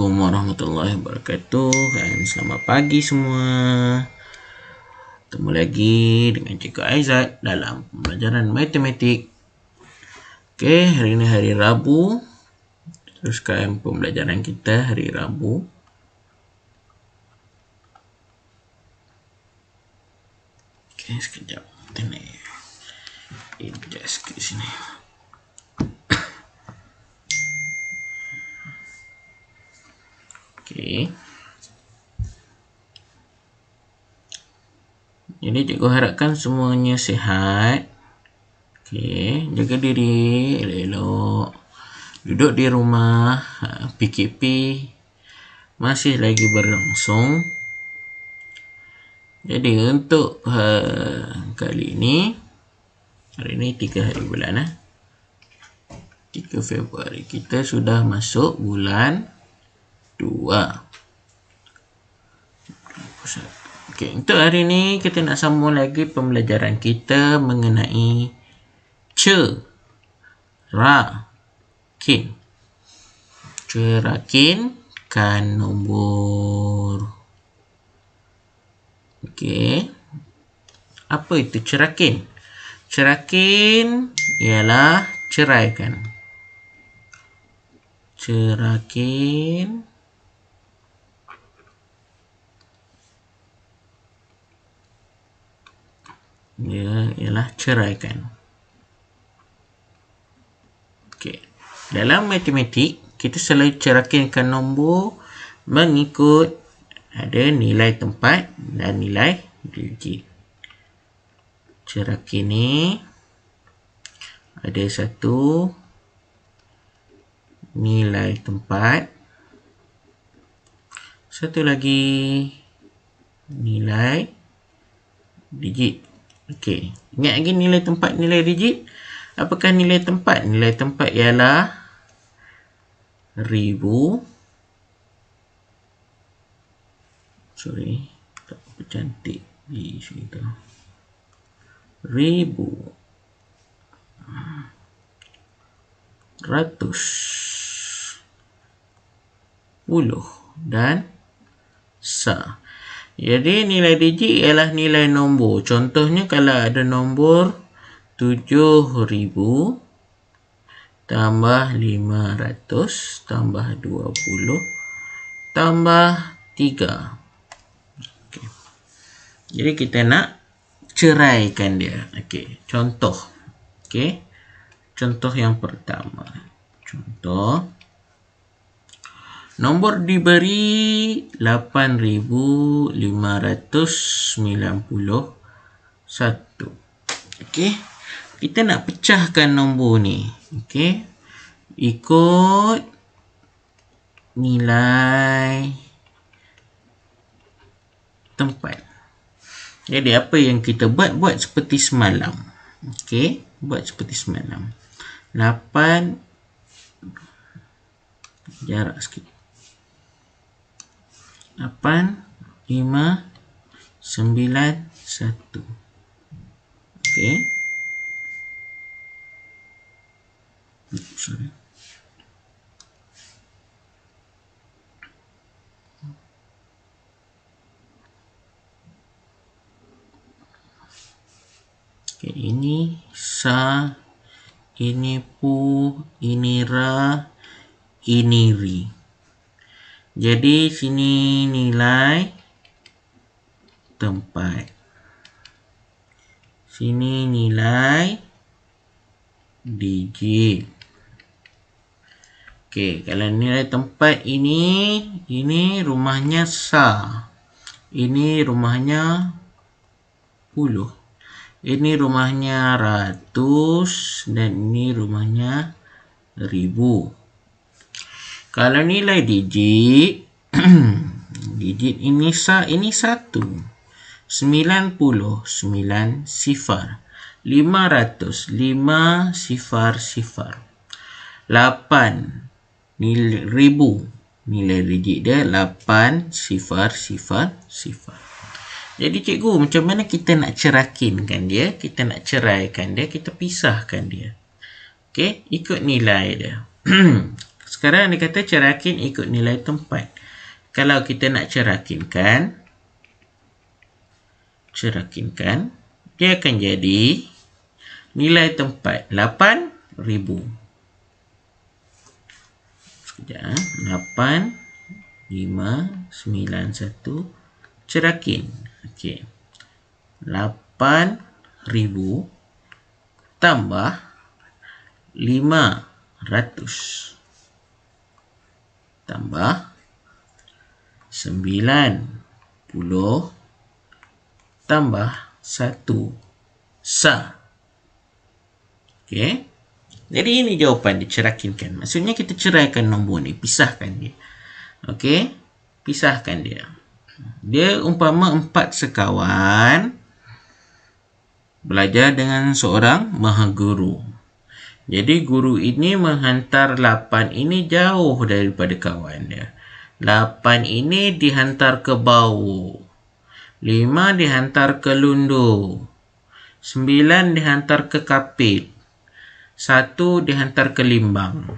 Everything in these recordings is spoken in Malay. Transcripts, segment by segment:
Assalamualaikum warahmatullahi wabarakatuh dan selamat pagi semua. Ketemu lagi dengan Cikgu Aizat dalam pembelajaran matematik. Okey, hari ini hari Rabu. Teruskan pembelajaran kita hari Rabu. Okey, sekejap. Tengok. Ini desk di sini. Jadi cikgu harapkan semuanya sihat. Okey, jaga diri elok-elok. Duduk di rumah, PKP ha, masih lagi berlangsung. Jadi untuk uh, kali ini hari ini 3 hari bulan eh. Ha. 3 Februari kita sudah masuk bulan Dua. Okey, untuk hari ini kita nak sambung lagi pembelajaran kita mengenai cerakin. Cerakin kan nombor Okey. Apa itu cerakin? Cerakin ialah cerai kan. Cerakin dia ialah ceraikan okay. dalam matematik kita selalu cerakinkan nombor mengikut ada nilai tempat dan nilai digit ceraikan ni ada satu nilai tempat satu lagi nilai digit Okey, ingat lagi nilai tempat nilai rigid. Apakah nilai tempat? Nilai tempat ialah ribu. Sorry, tak apa cantik di sini tu. Ribu. Ratus. Puluh. Dan sah. Jadi nilai digit ialah nilai nombor. Contohnya kalau ada nombor 7000 tambah 500 tambah 20 tambah 3. Okay. Jadi kita nak ceraikan dia. Okey, contoh. Okey. Contoh yang pertama. Contoh Nombor diberi 8591. Okey. Kita nak pecahkan nombor ni. Okey. Ikut nilai tempat. Jadi apa yang kita buat buat seperti semalam. Okey, buat seperti semalam. 8 jarak sikit. 8, 5, 9, 1. Okey. Sorry. Okay, ini sa, ini pu, ini ra, ini ri. Jadi sini nilai tempat. Sini nilai digit. Okey, kalau nilai tempat ini, ini rumahnya sa. Ini rumahnya puluh. Ini rumahnya ratus dan ini rumahnya ribu. Kalau nilai digit, digit ini sa ini satu. sembilan puluh sembilan sifar. lima ratus lima sifar sifar. lapan nilai ribu nilai digit dia lapan sifar sifar sifar. Jadi cikgu macam mana kita nak cerakinkan dia? Kita nak ceraikan dia, kita pisahkan dia. Okey, ikut nilai dia. Sekarang dia kata cerakin ikut nilai tempat. Kalau kita nak cerakinkan, cerakinkan, dia akan jadi nilai tempat 8,000. Sekejap, 8, 5, 9, 1, cerakin. Okey, 8,000 tambah 500 tambah 90 tambah 1 sa. Okey. Jadi ini jawapan dicerakinkan. Maksudnya kita ceraikan nombor ni, pisahkan dia. Okey. Pisahkan dia. Dia umpama empat sekawan belajar dengan seorang maha guru. Jadi guru ini menghantar 8 ini jauh daripada kawan dia. 8 ini dihantar ke bau. 5 dihantar ke lundu. 9 dihantar ke kapit. 1 dihantar ke limbang.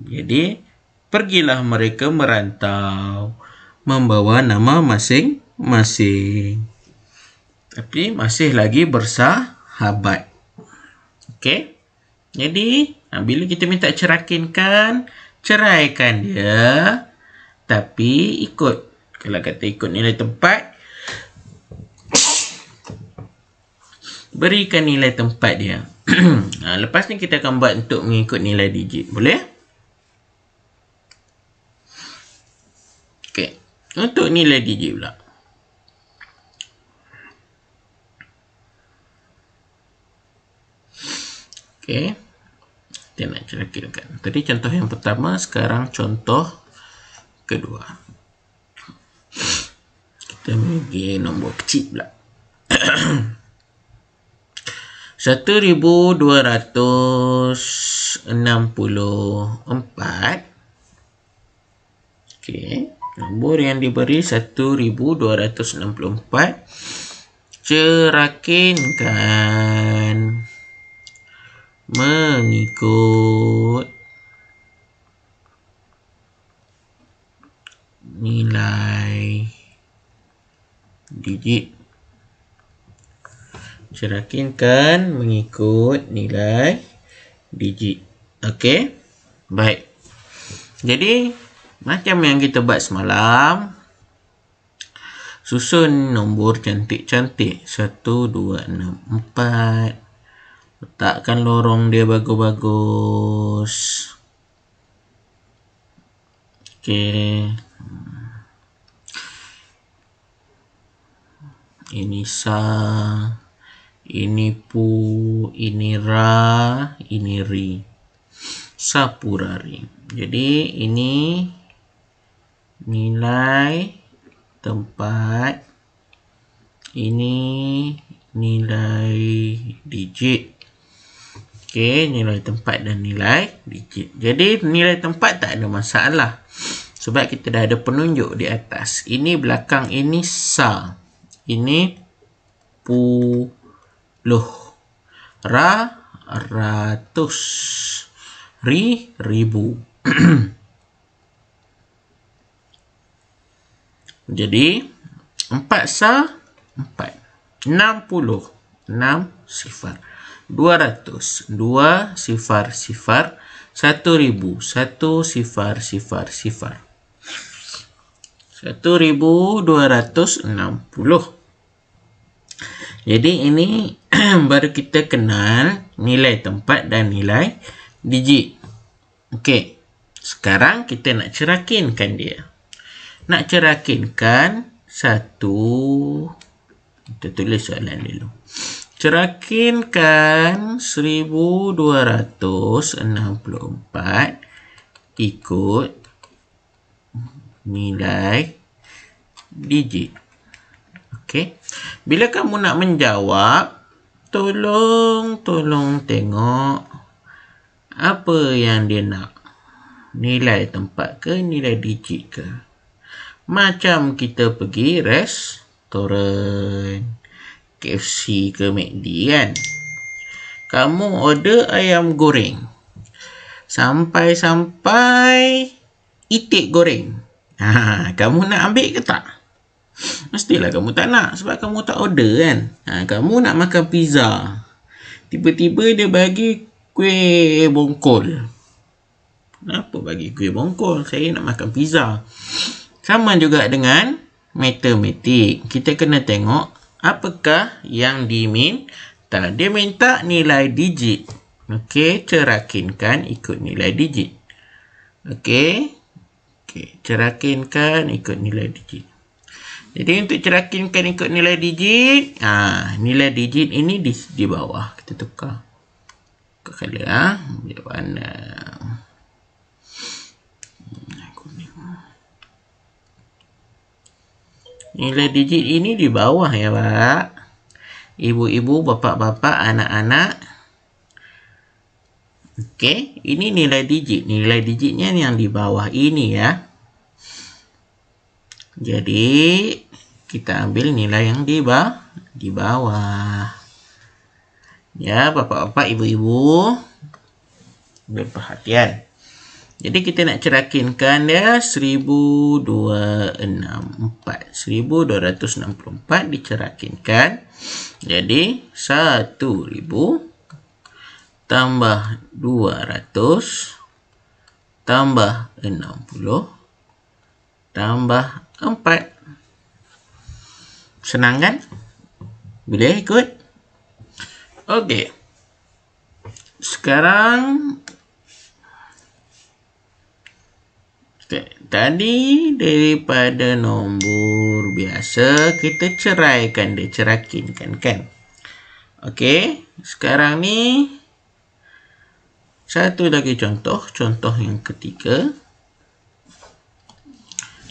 Jadi pergilah mereka merantau membawa nama masing-masing. Tapi masih lagi bersahabat. Okey. Jadi, ha, bila kita minta cerakinkan, ceraikan dia. Tapi, ikut. Kalau kata ikut nilai tempat, berikan nilai tempat dia. Ha, lepas ni, kita akan buat untuk mengikut nilai digit. Boleh? Okay. Untuk nilai digit pula. Okay dia nak kira-kirakan. Tadi contoh yang pertama, sekarang contoh kedua. Kita bagi nombor kecil pula. 1264 Okey, nombor yang diberi 1264 cerakinkan mengikut nilai digit cerakinkan mengikut nilai digit okey baik jadi macam yang kita buat semalam susun nombor cantik-cantik 1 2 6 4 letakkan lorong dia bagus-bagus Okey. ini sa ini pu ini ra ini ri sapurari jadi ini nilai tempat ini nilai digit Okey, nilai tempat dan nilai digit. Jadi, nilai tempat tak ada masalah. Sebab kita dah ada penunjuk di atas. Ini belakang ini sa. Ini puluh. Ra, ratus. Ri, ribu. Jadi, empat sa, empat. Enam puluh. Enam sifar. Enam sifar. 200, 2 sifar sifar, 1000, 1 sifar sifar sifar. 1260. Jadi ini baru kita kenal nilai tempat dan nilai digit. Okey. Sekarang kita nak cerakinkan dia. Nak cerakinkan satu kita tulis soalan dulu. Cerakin kan 1264 ikut nilai digit. Okey. Bila kamu nak menjawab, tolong tolong tengok apa yang dia nak. Nilai tempat ke nilai digit ke? Macam kita pergi restoran. KFC ke McD kan kamu order ayam goreng sampai-sampai itik goreng ha, kamu nak ambil ke tak mestilah kamu tak nak sebab kamu tak order kan ha, kamu nak makan pizza tiba-tiba dia bagi kuih bongkol Kenapa bagi kuih bongkol? Saya nak makan pizza. Sama juga dengan matematik. Kita kena tengok Apakah yang diminta? Dia minta nilai digit. Okey, cerakinkan ikut nilai digit. Okey. Okey, cerakinkan ikut nilai digit. Jadi untuk cerakinkan ikut nilai digit, ah nilai digit ini di di bawah kita tukar. Tukar kali ha, ah, biar warna. Nilai digit ini di bawah ya, Pak. Ibu-ibu, bapak-bapak, anak-anak. Oke, ini nilai digit. Nilai digitnya yang di bawah ini ya. Jadi, kita ambil nilai yang di, ba di bawah. Ya, bapak-bapak, ibu-ibu. Berperhatian. Jadi kita nak cerakinkan dia 1264. 1264 dicerakinkan. Jadi 1000 tambah 200 tambah 60 tambah 4. Senang kan? Boleh ikut? Okey. Sekarang Tadi daripada nombor biasa kita ceraikan dia, cerakinkan kan. Okey, sekarang ni satu lagi contoh, contoh yang ketiga.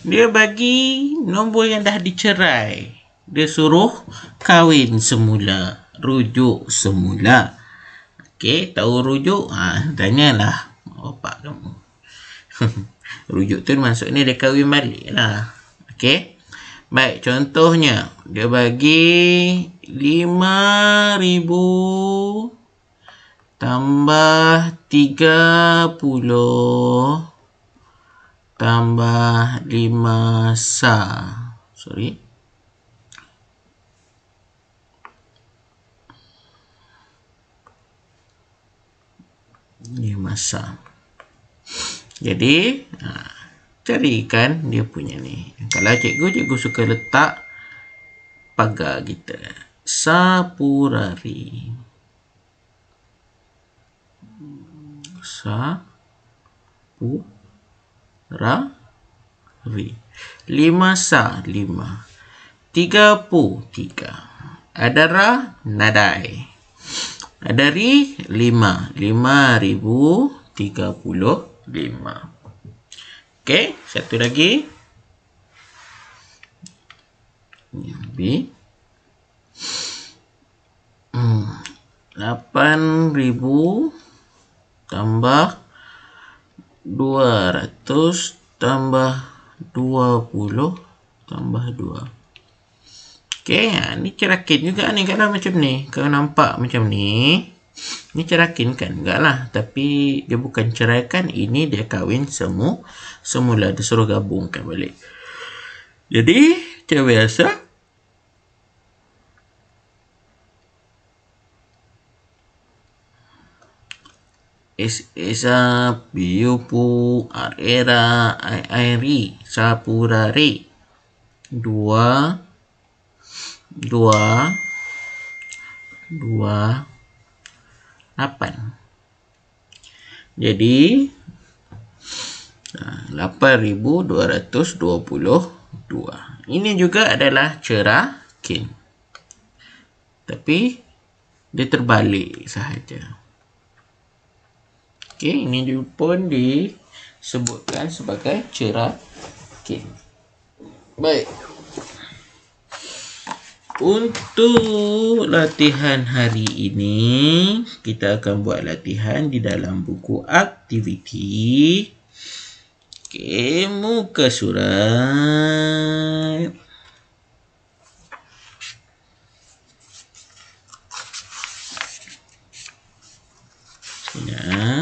Dia bagi nombor yang dah dicerai. Dia suruh kahwin semula, rujuk semula. Okey, tahu rujuk? Ah, ha, tanyalah bapak kamu. rujuk tu maksudnya dia kahwin balik lah ok baik contohnya dia bagi lima ribu tambah tiga puluh tambah lima sa sorry Ini masa jadi, ha, cari ikan dia punya ni. Kalau cikgu, cikgu suka letak pagar kita. Sapurari. Sa pu ra ri. Lima sa, lima. Tiga pu, tiga. Ada ra, nadai. Ada ri, lima. Lima ribu tiga puluh. 5. Okey, satu lagi. B. 8000 hmm, tambah 200 tambah 20 tambah 2. Okey, ha, ni cerakit juga ni kalau macam ni. Kalau nampak macam ni. Ini cerakinkan enggak lah. Tapi dia bukan cerai kan. Ini dia kahwin semua. Semula dia suruh gabungkan balik. Jadi, macam biasa. Es Esa Biupu Arera Airi Sapurari Dua Dua Dua 8. Jadi 8222. Ha, ini juga adalah cerah king. Tapi dia terbalik sahaja. Okey, ini pun disebutkan sebagai cerah king. Baik. Untuk latihan hari ini, kita akan buat latihan di dalam buku aktiviti. Okey, muka surat. Sekejap.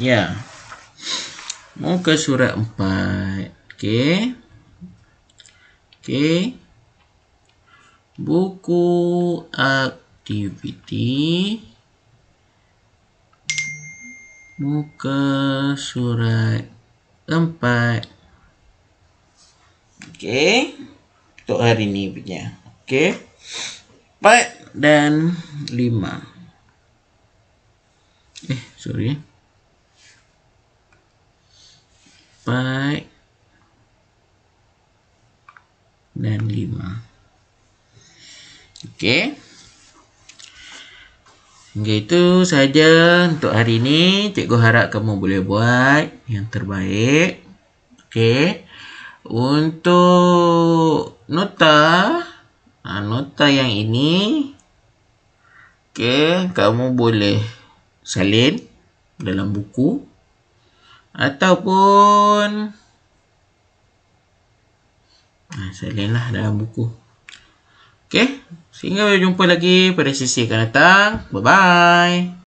Ya. Muka surat 4. Okey. Okey. Buku aktiviti. Muka surat 4. Okey. Untuk hari ini punya. Okey. Empat dan lima. Eh, sorry. 4 dan 5 hingga itu saja untuk hari ini cikgu harap kamu boleh buat yang terbaik ok untuk nota ha, nota yang ini ok kamu boleh salin dalam buku ataupun ha, ah, selain lah dalam buku Okay, sehingga berjumpa lagi pada sesi akan datang. Bye-bye.